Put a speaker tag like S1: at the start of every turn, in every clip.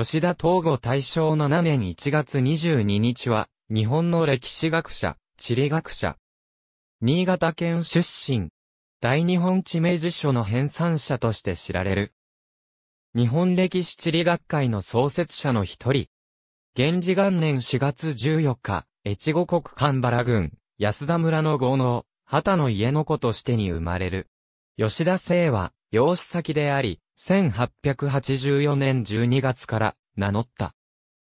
S1: 吉田東吾大正7年1月22日は、日本の歴史学者、地理学者。新潟県出身。大日本地名辞書の編纂者として知られる。日本歴史地理学会の創設者の一人。源氏元年4月14日、越後国神原郡、安田村の豪農、畑の家の子としてに生まれる。吉田聖は、養子先であり、1884年12月から名乗った。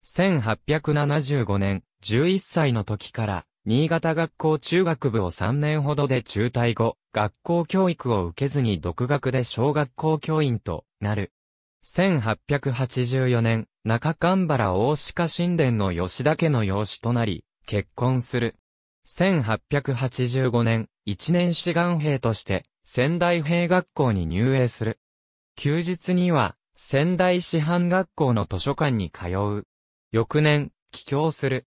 S1: 1875年、11歳の時から、新潟学校中学部を3年ほどで中退後、学校教育を受けずに独学で小学校教員となる。1884年、中神原大鹿神殿の吉田家の養子となり、結婚する。1885年、一年志願兵として、仙台兵学校に入営する。休日には、仙台師範学校の図書館に通う。翌年、帰郷する。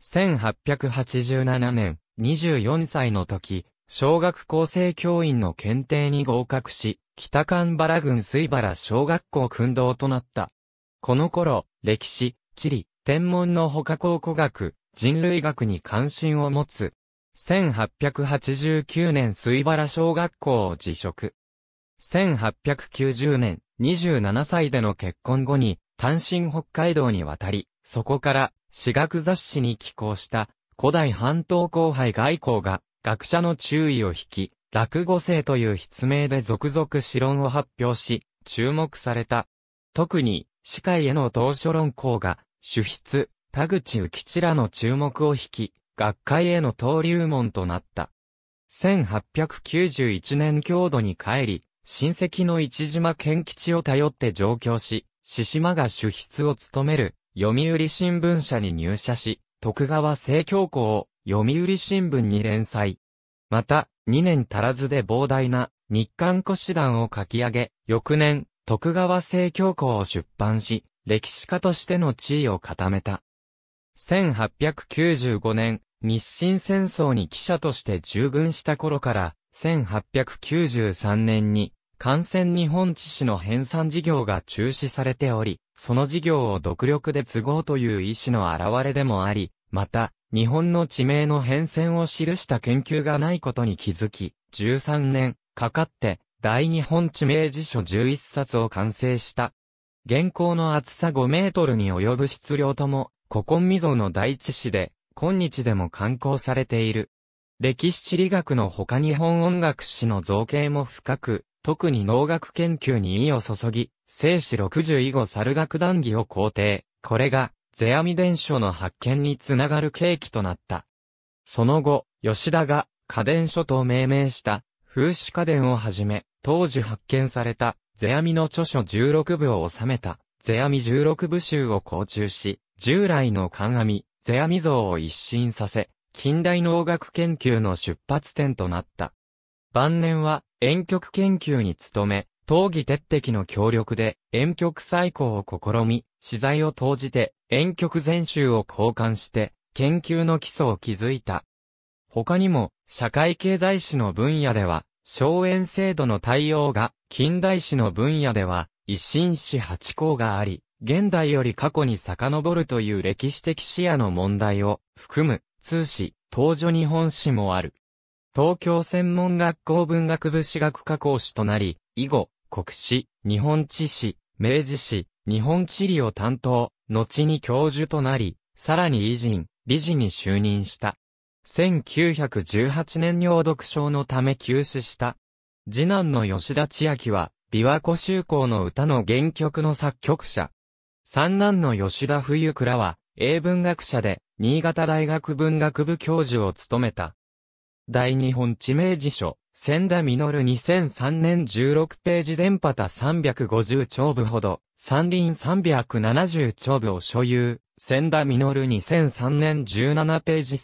S1: 1887年、24歳の時、小学校生教員の検定に合格し、北関原郡水原小学校訓導となった。この頃、歴史、地理、天文の他考古学、人類学に関心を持つ。1889年水原小学校を辞職。1890年、27歳での結婚後に、単身北海道に渡り、そこから、私学雑誌に寄稿した、古代半島後輩外交が、学者の注意を引き、落語生という筆名で続々詩論を発表し、注目された。特に、司会への当初論考が、主筆、田口浮吉らの注目を引き、学会への登竜門となった。1891年郷土に帰り、親戚の市島県吉を頼って上京し、獅島が主筆を務める、読売新聞社に入社し、徳川正教校を読売新聞に連載。また、2年足らずで膨大な日刊古詩団を書き上げ、翌年、徳川正教校を出版し、歴史家としての地位を固めた。1895年、日清戦争に記者として従軍した頃から、1893年に、幹線日本地市の編纂事業が中止されており、その事業を独力で都合という意思の表れでもあり、また、日本の地名の変遷を記した研究がないことに気づき、13年、かかって、大日本地名辞書11冊を完成した。現行の厚さ5メートルに及ぶ質量とも、古今未曾の大地市で、今日でも刊行されている。歴史地理学の他日本音楽史の造形も深く、特に農学研究に意を注ぎ、生死60以後猿楽談義を肯定。これが、世阿弥伝書の発見につながる契機となった。その後、吉田が家電書と命名した風刺家電をはじめ、当時発見された世阿弥の著書16部を収めた世阿弥16部集を構中し、従来の鑑阿弥、世阿弥像を一新させ、近代農学研究の出発点となった。晩年は遠曲研究に努め、闘技鉄壁の協力で遠曲再興を試み、資材を投じて遠曲全集を交換して研究の基礎を築いた。他にも社会経済史の分野では、荘園制度の対応が近代史の分野では一新史八項があり、現代より過去に遡るという歴史的視野の問題を含む通史、東女日本史もある。東京専門学校文学部史学科講師となり、以後、国史、日本地史、明治史、日本地理を担当、後に教授となり、さらに偉人、理事に就任した。1918年尿毒症のため休止した。次男の吉田千秋は、琵琶湖修校の歌の原曲の作曲者。三男の吉田冬倉は、英文学者で、新潟大学文学部教授を務めた。大日本知名辞書、千田実2003年16ページ電波多350長部ほど、山林370長部を所有。千田実2003年17ページ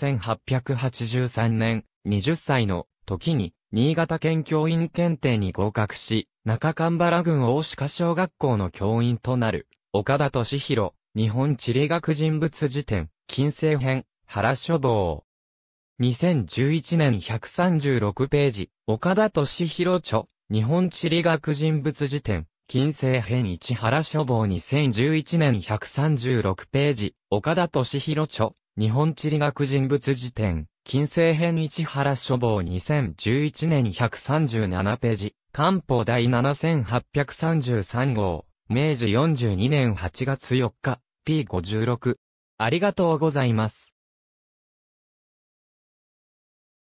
S1: 1883年、20歳の時に、新潟県教員検定に合格し、中神原郡大鹿小学校の教員となる、岡田敏弘、日本地理学人物辞典。金星編、原書房。2011年136ページ、岡田敏弘著、日本地理学人物辞典、金星編1原書房2011年136ページ、岡田敏弘著、日本地理学人物辞典、金星編1原書房2011年137ページ、官報第7833号、明治42年8月4日、P56、ありがとうございます。